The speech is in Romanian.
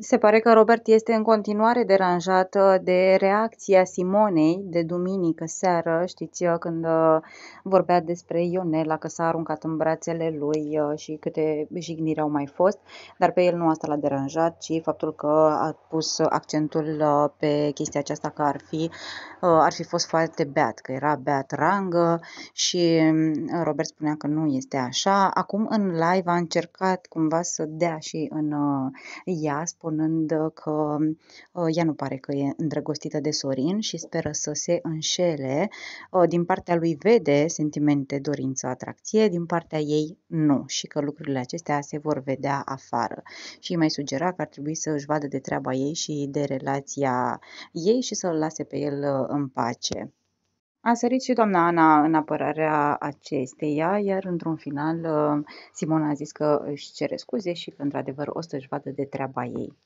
Se pare că Robert este în continuare deranjat uh, de reacția Simonei de duminică seară, știți, uh, când uh, vorbea despre Ionela, că s-a aruncat în brațele lui și câte jigniri au mai fost, dar pe el nu asta l-a deranjat, ci faptul că a pus accentul pe chestia aceasta că ar fi, ar fi fost foarte beat, că era beat rangă și mm, Robert spunea că nu este așa. Acum în live a încercat cumva să dea și în ea, spunând uh, că uh, ea nu pare că e îndrăgostită de Sorin și speră să se înșele. Uh, din partea lui vede sentimente, dorință, atracție, din partea ei nu și că lucrurile acestea se vor vedea afară. Și îi mai sugera că ar trebui să își vadă de treaba ei și de relația ei și să-l lase pe el în pace. A sărit și doamna Ana în apărarea acesteia, iar într-un final uh, Simona a zis că își cere scuze și că într-adevăr o să-și vadă de treaba ei.